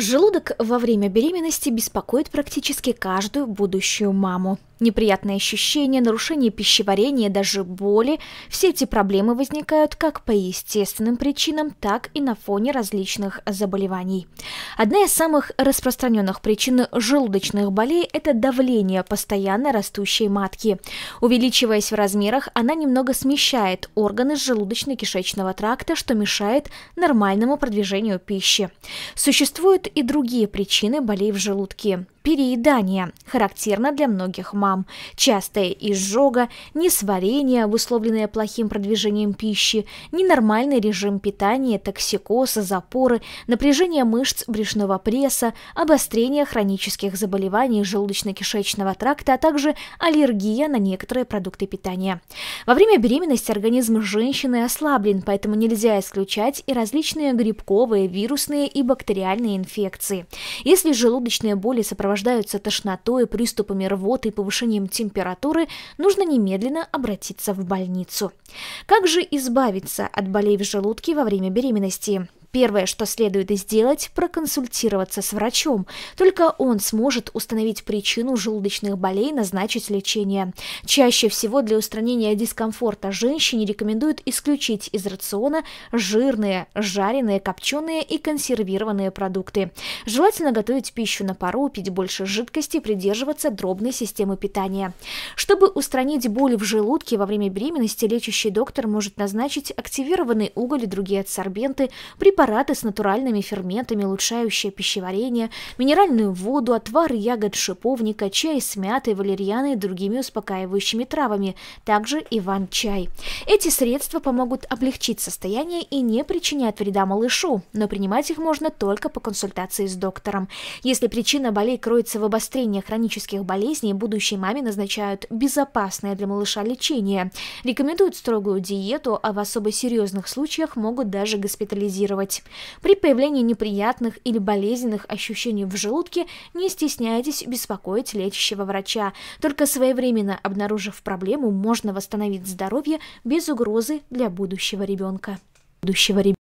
Желудок во время беременности беспокоит практически каждую будущую маму. Неприятные ощущения, нарушение пищеварения, даже боли – все эти проблемы возникают как по естественным причинам, так и на фоне различных заболеваний. Одна из самых распространенных причин желудочных болей – это давление постоянно растущей матки. Увеличиваясь в размерах, она немного смещает органы желудочно-кишечного тракта, что мешает нормальному продвижению пищи. Существуют и другие причины болей в желудке. Переедание характерно для многих мам. Частая изжога, несварение, обусловленное плохим продвижением пищи, ненормальный режим питания, токсикоз, запоры, напряжение мышц брюшного пресса, обострение хронических заболеваний желудочно-кишечного тракта, а также аллергия на некоторые продукты питания. Во время беременности организм женщины ослаблен, поэтому нельзя исключать и различные грибковые, вирусные и бактериальные инфекции. Если желудочные боли сопровождаются сопровождаются тошнотой, приступами рвоты и повышением температуры, нужно немедленно обратиться в больницу. Как же избавиться от болей в желудке во время беременности? Первое, что следует сделать, проконсультироваться с врачом. Только он сможет установить причину желудочных болей, назначить лечение. Чаще всего для устранения дискомфорта женщине рекомендуют исключить из рациона жирные, жареные, копченые и консервированные продукты. Желательно готовить пищу на пару, пить больше жидкости, придерживаться дробной системы питания. Чтобы устранить боль в желудке во время беременности, лечащий доктор может назначить активированный уголь и другие адсорбенты при препараты с натуральными ферментами, улучшающие пищеварение, минеральную воду, отвар ягод шиповника, чай с мятой, валерьяной и другими успокаивающими травами, также иван-чай. Эти средства помогут облегчить состояние и не причинят вреда малышу, но принимать их можно только по консультации с доктором. Если причина болей кроется в обострении хронических болезней, будущей маме назначают безопасное для малыша лечение, рекомендуют строгую диету, а в особо серьезных случаях могут даже госпитализировать пробовать. При появлении неприятных или болезненных ощущений в желудке не стесняйтесь беспокоить лечащего врача. Только своевременно обнаружив проблему, можно восстановить здоровье без угрозы для будущего ребенка. Будущего ребенка.